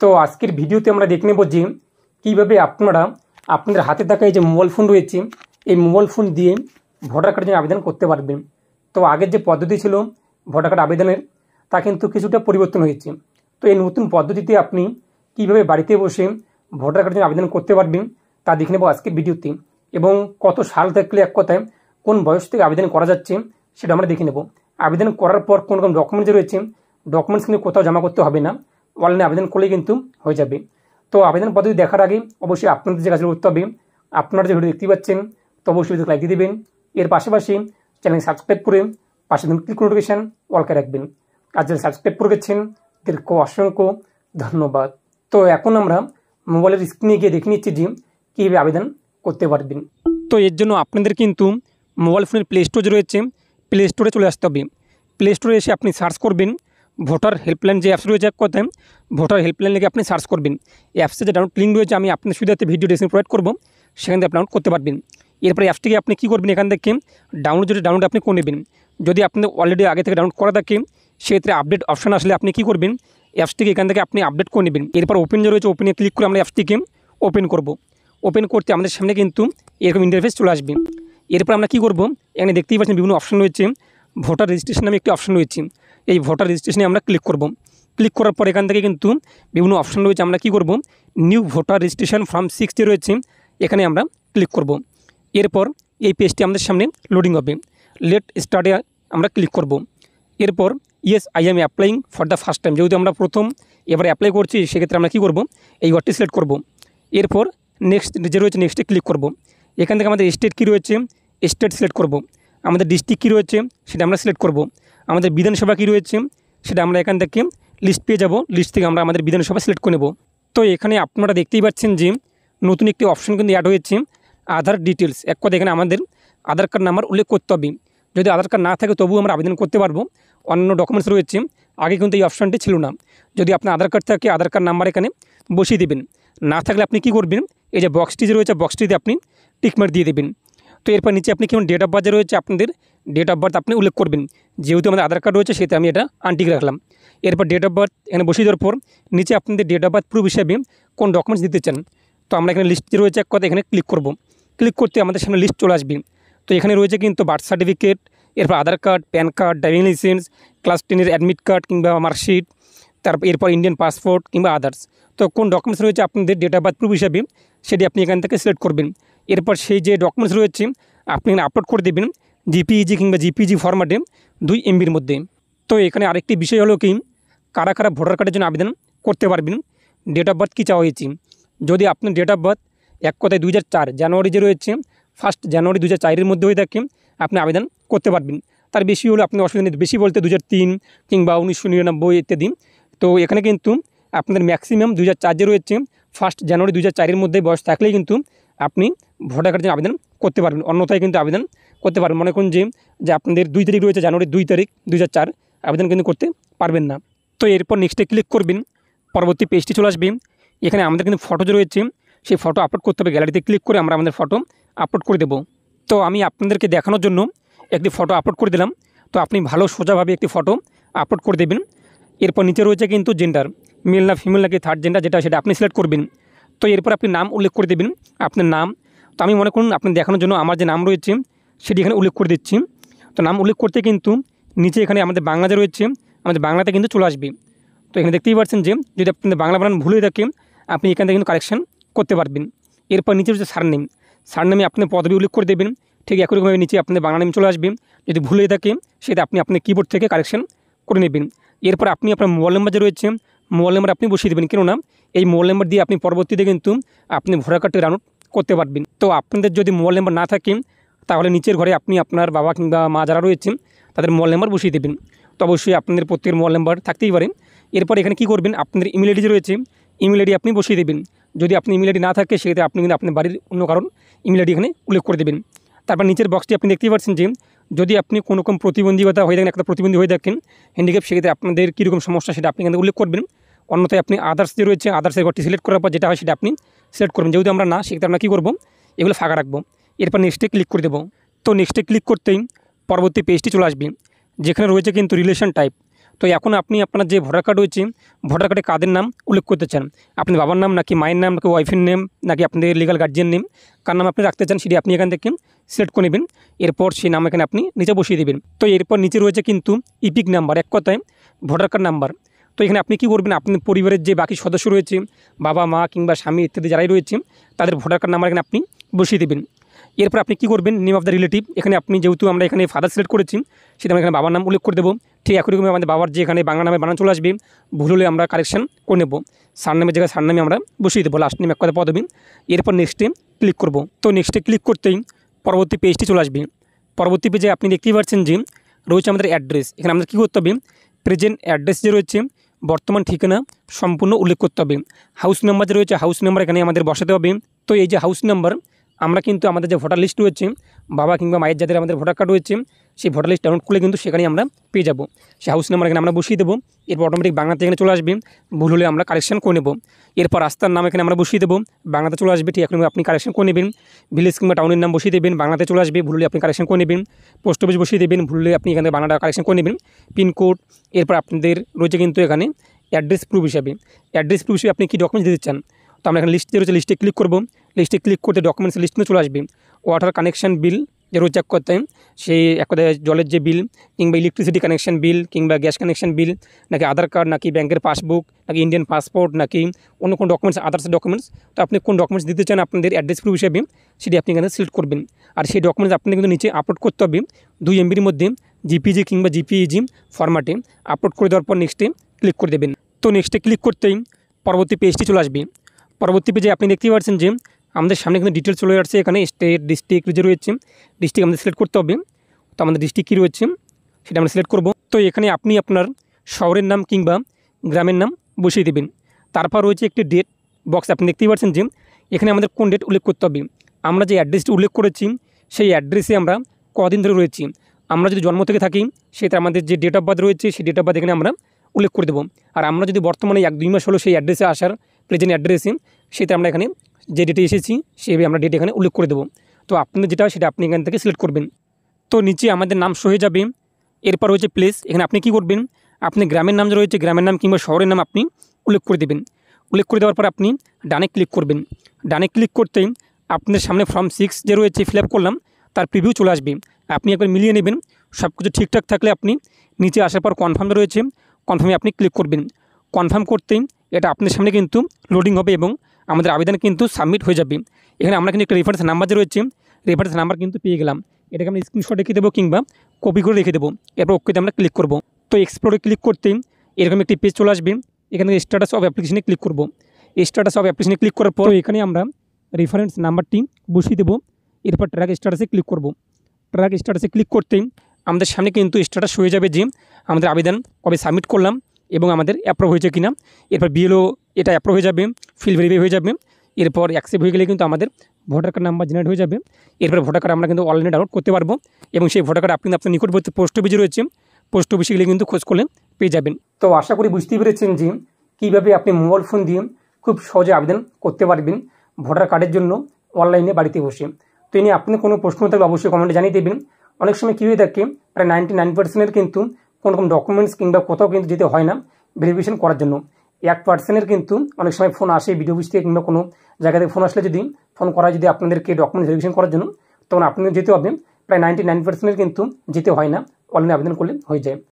তো আজকের ভিডিওতে আমরা দেখে নেব যে কীভাবে আপনারা আপনাদের হাতে থাকা এই যে মোবাইল ফোন রয়েছে এই মোবাইল ফোন দিয়ে ভোটার কার্ডের জন্য আবেদন করতে পারবেন তো আগের যে পদ্ধতি ছিল ভোটার কার্ড আবেদনের তা কিন্তু কিছুটা পরিবর্তন হয়েছে তো এই নতুন পদ্ধতিতে আপনি কিভাবে বাড়িতে বসে ভোটার কার্ডের জন্য আবেদন করতে পারবেন তা দেখে নেব আজকের ভিডিওতে এবং কত সাল থাকলে এক কথায় কোন বয়স থেকে আবেদন করা যাচ্ছে সেটা আমরা দেখে নেব আবেদন করার পর কোন রকম ডকুমেন্টস রয়েছে ডকুমেন্টস কিন্তু কোথাও জমা করতে হবে না অনলাইনে আবেদন করলে কিন্তু হয়ে যাবে তো আবেদন পদ্ধতি দেখার আগে অবশ্যই আপনাদের যে কাজগুলো করতে হবে আপনারা যে ভিডিও দেখতে পাচ্ছেন তো অবশ্যই ভিডিও লাইক দিয়ে দেবেন এর পাশাপাশি চ্যানেল সাবস্ক্রাইব করে পাশে ক্লিক নোটিফিকেশান অলকে রাখবেন আর যারা সাবস্ক্রাইব করে গেছেন তাদেরকে অসংখ্য ধন্যবাদ তো এখন আমরা মোবাইলের স্ক্রিনে গিয়ে দেখে নিচ্ছি যে কীভাবে আবেদন করতে পারবেন তো এর জন্য আপনাদের কিন্তু মোবাইল ফোনের প্লে স্টোর রয়েছে প্লে স্টোরে চলে আসতে হবে প্লে স্টোরে এসে আপনি সার্চ করবেন ভোটার হেল্পলাইন যে অ্যাপস রয়েছে কোথায় ভোটার হেল্পলাইন লিখে আপনি সার্চ করবেন এই অ্যাপসে যে ডাউনলোড লিঙ্ক রয়েছে আমি আপনার সুবিধাতে ভিডিও ডেসক্রিপশন প্রোভাইড করবো সেখান থেকে ডাউনলোড করতে পারবেন এরপরে থেকে আপনি কী করবেন এখান থেকে ডাউনলোড যদি ডাউনলোড আপনি করে নেবেন যদি আপনি অলরেডি আগে থেকে ডাউনলোড করা থাকে সেক্ষেত্রে আপডেট অপশান আসলে আপনি কী করবেন থেকে এখান থেকে আপনি আপডেট করে নেবেন এরপর ওপেন যে রয়েছে ওপেনে ক্লিক করে আমরা অ্যাপসটিকে ওপেন করব ওপেন করতে আমাদের সামনে কিন্তু এরকম ইন্টারফেস চলে আসবে এরপর আমরা কী করব এখানে দেখতেই পাচ্ছেন বিভিন্ন অপশান রয়েছে ভোটার রেজিস্ট্রেশন নামে একটি অপশন রয়েছে এই ভোটার রেজিস্ট্রেশনে আমরা ক্লিক করব ক্লিক করার পর এখান থেকে কিন্তু বিভিন্ন অপশন রয়েছে আমরা কি করব নিউ ভোটার রেজিস্ট্রেশন ফর্ম যে রয়েছে এখানে আমরা ক্লিক করব এরপর এই পেজটি আমাদের সামনে লোডিং হবে লেট স্টার্টে আমরা ক্লিক করব এরপর yes I am applying for the first time যেহেতু আমরা প্রথম এবার অ্যাপ্লাই করছি সেক্ষেত্রে আমরা কি করব এই ওয়ার্ডটি সিলেক্ট করব এরপর নেক্সট যে রয়েছে নেক্সটে ক্লিক করব এখান থেকে আমাদের স্টেট কী রয়েছে স্টেট সিলেক্ট করব আমাদের ডিস্ট্রিক্ট কী রয়েছে সেটা আমরা সিলেক্ট করব। আমাদের বিধানসভা কী রয়েছে সেটা আমরা এখান থেকে লিস্ট পেয়ে যাব লিস্ট থেকে আমরা আমাদের বিধানসভা সিলেক্ট করে নেব তো এখানে আপনারা দেখতেই পাচ্ছেন যে নতুন একটি অপশন কিন্তু অ্যাড হয়েছে আধার ডিটেলস এক কথা এখানে আমাদের আধার কার্ড নাম্বার উল্লেখ করতে হবে যদি আধার কার্ড না থাকে তবুও আমরা আবেদন করতে পারবো অন্য ডকুমেন্টস রয়েছে আগে কিন্তু এই অপশানটি ছিল না যদি আপনার আধার কার্ড থাকে আধার কার্ড নাম্বার এখানে বসিয়ে দেবেন না থাকলে আপনি কি করবেন এই যে বক্সটি যে রয়েছে বক্সটিতে আপনি টিকমার দিয়ে দেবেন তো এরপর নিচে আপনি কেমন ডেট অফ বার্থ রয়েছে আপনাদের ডেট অফ বার্থ আপনি উল্লেখ করবেন যেহেতু আমাদের আধার কার্ড রয়েছে সেটা আমি এটা আনটিক রাখলাম এরপর ডেট অফ বার্থ এখানে বসিয়ে দেওয়ার পর নিচে আপনাদের ডেট অফ বার্থ প্রুফ হিসাবে কোন ডকুমেন্টস দিতে চান তো আমরা এখানে লিস্ট রয়েছে এক কথা এখানে ক্লিক করব ক্লিক করতে আমাদের সামনে লিস্ট চলে আসবে তো এখানে রয়েছে কিন্তু বার্থ সার্টিফিকেট এরপর Aadhaar card PAN card driving licence class টেনের অ্যাডমিট কার্ড কিংবা মার্কশিট তারপর এরপর ইন্ডিয়ান পাসপোর্ট কিংবা আদার্স তো কোন ডকুমেন্টস রয়েছে আপনাদের ডেট অফ বার্থ প্রুফ হিসাবে সেটি আপনি এখান থেকে সিলেক্ট করবেন এরপর সেই যে ডকুমেন্টস রয়েছে আপনি এখানে আপলোড করে দেবেন জিপিইজি e কিংবা জিপিজি ফরম্যাটে e দুই এমবির মধ্যে তো এখানে আরেকটি বিষয় হলো কি কারা কারা ভোটার কার্ডের জন্য আবেদন করতে পারবেন ডেট অফ বার্থ কী চাওয়া হয়েছে যদি আপনার ডেট অফ বার্থ এক কথায় দুই জানুয়ারি যে রয়েছে ফার্স্ট জানুয়ারি দু হাজার মধ্যে হয়ে থাকে আপনি আবেদন করতে পারবেন তার বেশি হলে আপনি অসুবিধা নেই বেশি বলতে দু কিংবা উনিশশো নিরানব্বই ইত্যাদি তো এখানে কিন্তু আপনাদের ম্যাক্সিমাম দু হাজার যে রয়েছে ফার্স্ট জানুয়ারি দু হাজার মধ্যে বয়স থাকলেই কিন্তু আপনি ভোটার কার্ডের আবেদন করতে পারবেন অন্যথায় কিন্তু আবেদন করতে পারবেন মনে করুন যে যে আপনাদের দুই তারিখ রয়েছে জানুয়ারি দুই তারিখ দুই আবেদন কিন্তু করতে পারবেন না তো এরপর নেক্সটে ক্লিক করবেন পরবর্তী পেজটি চলে আসবে এখানে আমাদের কিন্তু ফটো যে রয়েছে সেই ফটো আপলোড করতে হবে গ্যালারিতে ক্লিক করে আমরা আমাদের ফটো আপলোড করে দেব তো আমি আপনাদেরকে দেখানোর জন্য একটি ফটো আপলোড করে দিলাম তো আপনি ভালো সোজাভাবে একটি ফটো আপলোড করে দেবেন এরপর নিচে রয়েছে কিন্তু জেন্ডার মেল না ফিমেল নাকি থার্ড জেন্ডার যেটা সেটা আপনি সিলেক্ট করবেন তো এরপর আপনি নাম উল্লেখ করে দেবেন আপনার নাম তো আমি মনে করুন আপনি দেখানোর জন্য আমার যে নাম রয়েছে সেটি এখানে উল্লেখ করে দিচ্ছি তো নাম উল্লেখ করতে কিন্তু নিচে এখানে আমাদের বাংলাতে রয়েছে আমাদের বাংলাতে কিন্তু চলে আসবে তো এখানে দেখতেই পাচ্ছেন যে যদি আপনাদের বাংলা বানান ভুল হয়ে থাকে আপনি এখান থেকে কিন্তু কালেকশান করতে পারবেন এরপর নিচে রয়েছে সারনেম সারনেমে আপনি পদবি উল্লেখ করে দেবেন ঠিক রকমভাবে নিচে আপনাদের বাংলা নেম চলে আসবে যদি ভুল হয়ে থাকে সেটা আপনি আপনার কিবোর্ড থেকে কালেকশান করে নেবেন এরপর আপনি আপনার মোবাইল নাম্বার যে রয়েছে মোবাইল নাম্বার আপনি বসিয়ে দেবেন কেননা এই মোবাইল নাম্বার দিয়ে আপনি পরবর্তীতে কিন্তু আপনি ভোটার কার্ডটি ডাউনলোড করতে পারবেন তো আপনাদের যদি মোবাইল নাম্বার না থাকে তাহলে নিচের ঘরে আপনি আপনার বাবা কিংবা মা যারা রয়েছেন তাদের মোবাইল নাম্বার বসিয়ে দেবেন তো অবশ্যই আপনাদের প্রত্যেকের মোবাইল নাম্বার থাকতেই পারেন এরপর এখানে কি করবেন আপনাদের ইমেল আইডি রয়েছে ইমেল আইডি আপনি বসিয়ে দেবেন যদি আপনি ইমেল আইডি না থাকে সেক্ষেত্রে আপনি কিন্তু আপনার বাড়ির অন্য কারণ ইমেল আইডি এখানে উল্লেখ করে দেবেন তারপর নিচের বক্সটি আপনি দেখতেই পাচ্ছেন যে যদি আপনি কোনো রকম প্রতিবন্ধী হয়ে থাকেন একটা প্রতিবন্ধী হয়ে থাকেন হ্যান্ডিক্যাপ সেক্ষেত্রে আপনাদের কীরকম সমস্যা সেটা আপনি কিন্তু উল্লেখ করবেন অন্যথায় আপনি আদার্স যে রয়েছে আদার্সের ঘরটি সিলেক্ট করার পর যেটা হয় সেটা আপনি সিলেক্ট করবেন যেহেতু আমরা না সেক্ষেত্রে আমরা কী করবো এগুলো ফাঁকা রাখবো এরপর নেক্সটে ক্লিক করে দেবো তো নেক্সটে ক্লিক করতেই পরবর্তী পেজটি চলে আসবে যেখানে রয়েছে কিন্তু রিলেশন টাইপ তো এখন আপনি আপনার যে ভোটার কার্ড রয়েছে ভোটার কার্ডে কাদের নাম উল্লেখ করতে চান আপনি বাবার নাম নাকি মায়ের নাম নাকি ওয়াইফের নেম নাকি আপনাদের লিগাল গার্জিয়ান নেম কার নাম আপনি রাখতে চান সেটি আপনি এখান থেকে সিলেক্ট করে নেবেন এরপর সেই নাম এখানে আপনি নিচে বসিয়ে দেবেন তো এরপর নিচে রয়েছে কিন্তু ইপিক নাম্বার এক কথায় ভোটার কার্ড নাম্বার তো এখানে আপনি কি করবেন আপনার পরিবারের যে বাকি সদস্য রয়েছে বাবা মা কিংবা স্বামী ইত্যাদি যারাই রয়েছে তাদের ভোটার কার্ড নাম্বার এখানে আপনি বসিয়ে দেবেন এরপর আপনি কি করবেন নেম অফ দ্য রিলেটিভ এখানে আপনি যেহেতু আমরা এখানে ফাদার সিলেক্ট করেছি সেটা আমরা এখানে বাবার নাম উল্লেখ করে দেবো ঠিক একই রকম আমাদের বাবার যে এখানে বাংলা নামে বানান চলে আসবে ভুল হলে আমরা কারেকশন করে নেবো সার নামের জায়গায় সার নামে আমরা বসিয়ে দেবো লাস্ট নেম এক কথা পদবি এরপর নেক্সটে ক্লিক করব তো নেক্সটে ক্লিক করতেই পরবর্তী পেজটি চলে আসবে পরবর্তী পেজে আপনি দেখতেই পাচ্ছেন যে রয়েছে আমাদের অ্যাড্রেস এখানে আমাদের কী করতে হবে প্রেজেন্ট অ্যাড্রেস যে রয়েছে বর্তমান ঠিকানা সম্পূর্ণ উল্লেখ করতে হবে হাউস নাম্বার যে রয়েছে হাউস নাম্বার এখানে আমাদের বসাতে হবে তো এই যে হাউস নাম্বার আমরা কিন্তু আমাদের যে ভোটার লিস্ট রয়েছে বাবা কিংবা মায়ের যাদের আমাদের ভোটার কার্ড রয়েছে সেই ভোটার লিস্ট ডাউনলোড করলে কিন্তু সেখানে আমরা পেয়ে যাবো সে হাউস নাম্বার এখানে আমরা বসিয়ে দেবো এরপর অটোমেটিক বাংলাতে এখানে চলে আসবে ভুল হলে আমরা কালেকশন করে নেব এরপর রাস্তার নাম এখানে আমরা বসিয়ে দেবো বাংলাতে চলে আসবে ঠিক এখন আপনি কালেকশন করে নেবেন ভিলেজ কিংবা টাউনের নাম বসিয়ে দেবেন বাংলাতে চলে আসবে ভুল হলে আপনি কালেকশন করে নেবেন পোস্ট অফিস বসিয়ে দেবেন ভুল হলে আপনি এখানে বাংলাটা কালেকশন করে নেবেন পিনকোড এরপর আপনাদের রয়েছে কিন্তু এখানে অ্যাড্রেস প্রুফ হিসাবে অ্যাড্রেস প্রুফ হিসেবে আপনি কী ডকুমেন্টস দিতে চান তো আমরা এখানে লিস্টে রয়েছে লিস্টে ক্লিক করবো লিস্টে ক্লিক করতে ডকুমেন্টস লিস্টে চলে আসবে ওয়াটার কানেকশান বিল যে চেক করতে সেই এক জলের যে বিল কিংবা ইলেকট্রিসিটি কানেকশন বিল কিংবা গ্যাস কানেকশান বিল নাকি আধার কার্ড নাকি ব্যাংকের পাসবুক নাকি ইন্ডিয়ান পাসপোর্ট নাকি অন্য কোনো ডকুমেন্টস আদার্স ডকুমেন্টস তো আপনি কোন ডকুমেন্টস দিতে চান আপনাদের অ্যাড্রেস প্রুফ হিসেবে সেটি আপনি এখানে সিলেক্ট করবেন আর সেই ডকুমেন্টস আপনি কিন্তু নিচে আপলোড করতে হবে দুই এমবির মধ্যে জিপিজি কিংবা জিপিইজি ফর্মাটে আপলোড করে দেওয়ার পর নেক্সটে ক্লিক করে দেবেন তো নেক্সটে ক্লিক করতেই পরবর্তী পেজটি চলে আসবে পরবর্তী পেজে আপনি দেখতে পাচ্ছেন যে আমাদের সামনে কিন্তু ডিটেল চলে আসছে এখানে স্টেট ডিস্ট্রিক্ট যে রয়েছে ডিস্ট্রিক্ট আমাদের সিলেক্ট করতে হবে তো আমাদের ডিস্ট্রিক্ট কী রয়েছে সেটা আমরা সিলেক্ট করব তো এখানে আপনি আপনার শহরের নাম কিংবা গ্রামের নাম বসিয়ে দেবেন তারপর রয়েছে একটি ডেট বক্স আপনি দেখতেই পাচ্ছেন যে এখানে আমাদের কোন ডেট উল্লেখ করতে হবে আমরা যে অ্যাড্রেসটি উল্লেখ করেছি সেই অ্যাড্রেসে আমরা কদিন ধরে রয়েছি আমরা যদি জন্ম থেকে থাকি সেটা আমাদের যে ডেট অফ বার্থ রয়েছে সেই ডেট অফ বার্থ এখানে আমরা উল্লেখ করে দেবো আর আমরা যদি বর্তমানে এক দুই মাস হলো সেই অ্যাড্রেসে আসার প্রেজেন্ট অ্যাড্রেসে সেটা আমরা এখানে যে ডেটে এসেছি সেভাবে আমরা ডেট এখানে উল্লেখ করে দেবো তো আপনি যেটা সেটা আপনি এখান থেকে সিলেক্ট করবেন তো নিচে আমাদের নাম শো হয়ে যাবে এরপর রয়েছে প্লেস এখানে আপনি কি করবেন আপনি গ্রামের নাম যে রয়েছে গ্রামের নাম কিংবা শহরের নাম আপনি উল্লেখ করে দেবেন উল্লেখ করে দেওয়ার পর আপনি ডানে ক্লিক করবেন ডানে ক্লিক করতেই আপনার সামনে ফর্ম সিক্স যে রয়েছে ফিল করলাম তার প্রিভিউ চলে আসবে আপনি একবার মিলিয়ে নেবেন সব কিছু ঠিকঠাক থাকলে আপনি নিচে আসার পর কনফার্ম রয়েছে কনফার্মে আপনি ক্লিক করবেন কনফার্ম করতেই এটা আপনার সামনে কিন্তু লোডিং হবে এবং আমাদের আবেদন কিন্তু সাবমিট হয়ে যাবে এখানে আমরা কিন্তু একটা রেফারেন্স নাম্বার পেয়েছি রেফারেন্স নাম্বার কিন্তু পেয়ে গেলাম এটাকে আমরা স্ক্রিনশটে কেটে দেব কিংবা কপি করে লিখে দেব এরপর ওকেতে আমরা ক্লিক করব তো এক্সপ্লোর ক্লিক করতেই এরকম একটা পেজ চলে আসবে এখানে স্ট্যাটাস অফ অ্যাপ্লিকেশন ক্লিক করব এই স্ট্যাটাস অফ অ্যাপ্লিকেশন ক্লিক করার পর তো এখানেই আমরা রেফারেন্স নাম্বার টি বসিয়ে দেব এরপর ট্র্যাক স্ট্যাটাস এ ক্লিক করব ট্র্যাক স্ট্যাটাস এ ক্লিক করতেই আমাদের সামনে কিন্তু স্ট্যাটাস হয়ে যাবে যে আমাদের আবেদন কবে সাবমিট করলাম এবং আমাদের अप्रूव হয়েছে কিনা এরপর বিএলও এটা অ্যাপ্রুভ হয়ে যাবে ফিল ভেরিফাই হয়ে যাবে এরপর অ্যাকসেপ্ট হয়ে গেলে কিন্তু আমাদের ভোটার কার্ড নাম্বার জেনারেট হয়ে যাবে এরপর ভোটার কার্ড আমরা কিন্তু অনলাইনে ডাউনলোড করতে পারবো এবং সেই ভোটার কার্ড আপনি আপনার নিকটবর্তী পোস্ট অফিসে রয়েছে পোস্ট অফিসে গেলে কিন্তু খোঁজ করলে পেয়ে যাবেন তো আশা করি বুঝতেই পেরেছেন যে কীভাবে আপনি মোবাইল ফোন দিয়ে খুব সহজে আবেদন করতে পারবেন ভোটার কার্ডের জন্য অনলাইনে বাড়িতে বসে তো এ নিয়ে আপনি কোনো প্রশ্ন থাকলে অবশ্যই কমেন্টে জানিয়ে দেবেন অনেক সময় কী হয়ে থাকে প্রায় নাইনটি নাইন পার্সেন্টের কিন্তু কোনো রকম ডকুমেন্টস কিংবা কোথাও কিন্তু যেতে হয় না ভেরিফিকেশন করার জন্য এক পার্সনের কিন্তু অনেক সময় ফোন আসে ভিডিও অফিস থেকে কিংবা কোনো জায়গা থেকে ফোন আসলে যদি ফোন করা যদি আপনাদেরকে ডকুমেন্ট ভেরিফিকেশন করার জন্য তখন আপনি যেতে হবে প্রায় নাইনটি নাইন পার্সেন্টের কিন্তু যেতে হয় না অনলাইনে আবেদন করলে হয়ে যায়